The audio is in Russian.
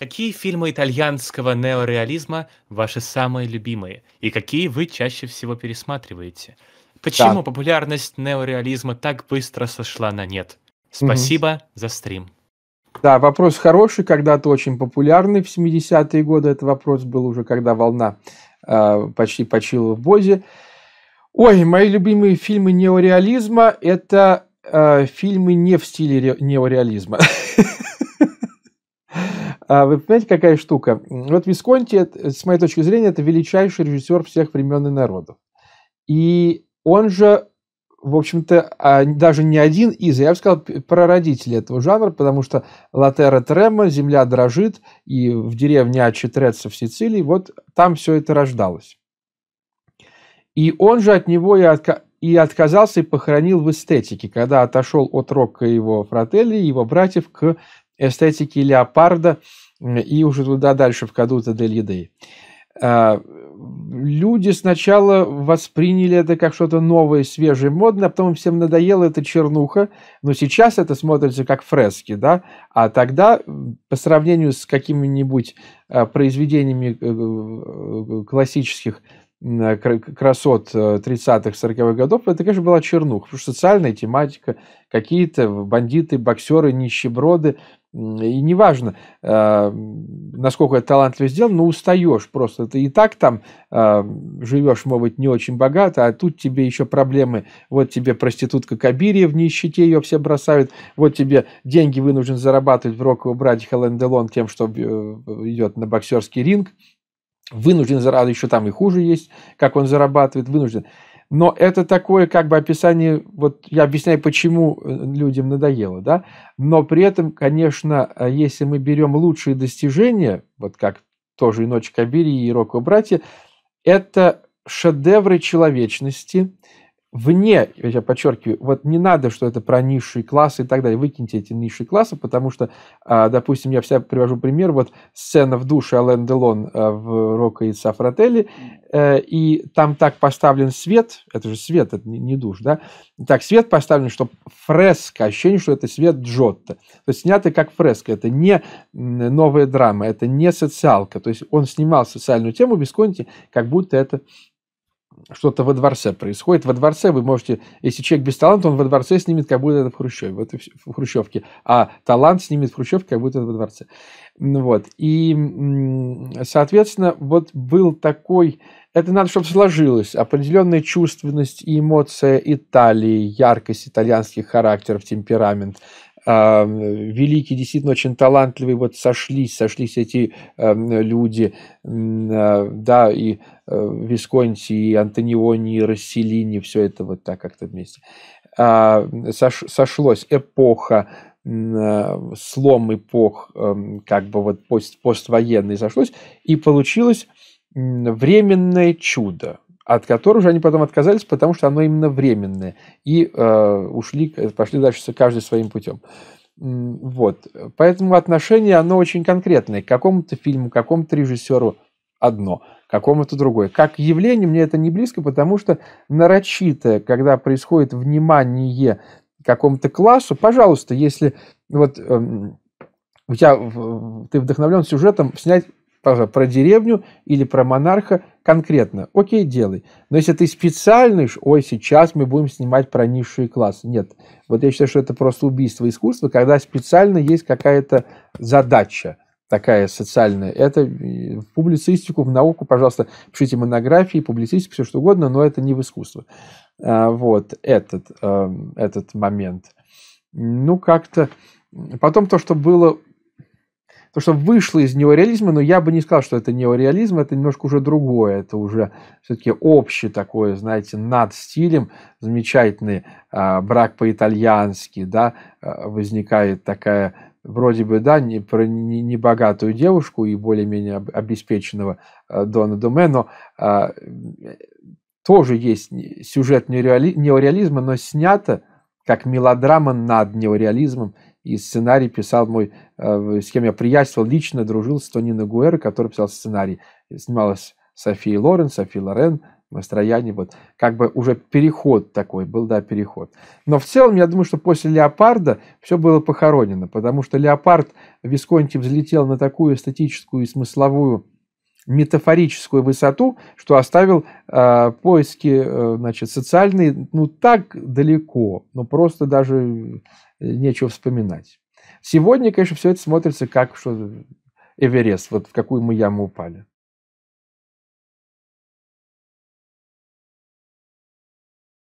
Какие фильмы итальянского неореализма ваши самые любимые? И какие вы чаще всего пересматриваете? Почему Так. популярность неореализма так быстро сошла на нет? Мгм. Спасибо за стрим. Да, вопрос хороший, когда-то очень популярный в 70-е годы. Это вопрос был уже, когда волна э, почти почила в Бозе. Ой, мои любимые фильмы неореализма– это э, фильмы не в стиле ре- неореализма. А вы понимаете, какая штука? Вот Висконти, э, с моей точки зрения, это величайший режиссер всех времен и народов. И он же, в общем-то, а, даже не один из, я бы сказал, прародитель этого жанра, потому что Латера Трема, «Земля дрожит», и в деревне Ачи в Сицилии, вот там все это рождалось. И он же от него и, отка... и отказался и похоронил в эстетике, когда отошел от рока его фрателли, его братьев, к эстетики леопарда и уже туда дальше, в Кадута дель Едей. А, люди сначала восприняли это как что-то новое, свежее, модное, а потом всем надоело это чернуха, но сейчас это смотрится как фрески, да, а тогда по сравнению с какими-нибудь а, произведениями э, э, э, классических красот 30-х, 40-х годов, это, конечно, была чернуха, потому что социальная тематика, какие-то бандиты, боксеры, нищеброды, и неважно, а, насколько это талантливо сделано, но устаешь просто. Ты и так там а, живешь, может быть, не очень богато, а тут тебе еще проблемы. Вот тебе проститутка Кабирия в нищете, ее все бросают. Вот тебе деньги вынужден зарабатывать в роковом брате Хелен Делон тем, что э, идет на боксерский ринг. Вынужден зарабатывать, еще там и хуже есть, как он зарабатывает, вынужден но это такое как бы описание, вот я объясняю, почему э, людям надоело, да, но при этом, конечно, а, если мы берем лучшие достижения, вот как тоже и Ночь Кабири, и Року братья, это шедевры человечности, вне, я подчеркиваю, вот не надо, что это про низшие классы и так далее, выкиньте эти низшие классы, потому что, а, допустим, я всегда привожу пример, вот сцена в душе Ален Делон а, в «Рока и Сафрателли», э, и там так поставлен свет, это же свет, это не душ, да, так свет поставлен, что фреска, ощущение, что это свет Джотто, то есть снято как фреска, это не новая драма, это не социалка, то есть он снимал социальную тему Висконти, как будто это что-то во дворце происходит. Во дворце вы можете, если человек без таланта, он во дворце снимет, как будто это в Хрущеве, вот в Хрущевке. А талант снимет в Хрущевке, как будто это во дворце. Вот. И, соответственно, вот был такой... Это надо, чтобы сложилось. Определенная чувственность и эмоция Италии, яркость итальянских характеров, темперамент – великие, действительно очень талантливые, вот сошлись, сошлись эти люди, а, да, и э, Висконти, и Антониони, и Расселини, все это вот так как-то вместе. А, сошлось эпоха, а, слом эпох, как бы вот пост, поствоенный сошлось, и получилось временное чудо, от которого же они потом отказались, потому что оно именно временное, и э, ушли, пошли дальше каждый своим путем. Вот. Поэтому отношение, оно очень конкретное. К какому-то фильму, к какому-то режиссеру одно, к какому-то другое. Как явление мне это не близко, потому что нарочитое, когда происходит внимание к какому-то классу, пожалуйста, если вот э, у тебя, ты вдохновлен сюжетом, снять пожалуйста, про деревню или про монарха конкретно. Окей, делай. Но если ты специальный, ой, сейчас мы будем снимать про низшие классы. Нет. Вот я считаю, что это просто убийство искусства, когда специально есть какая-то задача такая социальная. Это э, в публицистику, в науку, пожалуйста, пишите монографии, публицистику, все что угодно, но это не в искусство. А, вот этот, эм, этот момент. Ну, как-то... Потом то, что было то, что вышло из неореализма, но я бы не сказал, что это неореализм, это немножко уже другое, это уже все-таки общее такое, знаете, над стилем, замечательный э, брак по-итальянски, да, э, возникает такая вроде бы, да, не про небогатую не девушку и более-менее обеспеченного э, Дона Думе, но э, тоже есть сюжет неореализма, но снято как мелодрама над неореализмом – и сценарий писал мой, э, с кем я приятельствовал, лично дружил с Тонино Гуэро, который писал сценарий. Снималась София Лорен, София Лорен, Мастрояне, вот как бы уже переход такой был, да, переход. Но в целом, я думаю, что после «Леопарда» все было похоронено, потому что «Леопард» Висконти взлетел на такую эстетическую и смысловую метафорическую высоту, что оставил э, поиски э, значит, социальные ну, так далеко, ну просто даже э, нечего вспоминать. Сегодня, конечно, все это смотрится как что Эверест, вот в какую мы яму упали.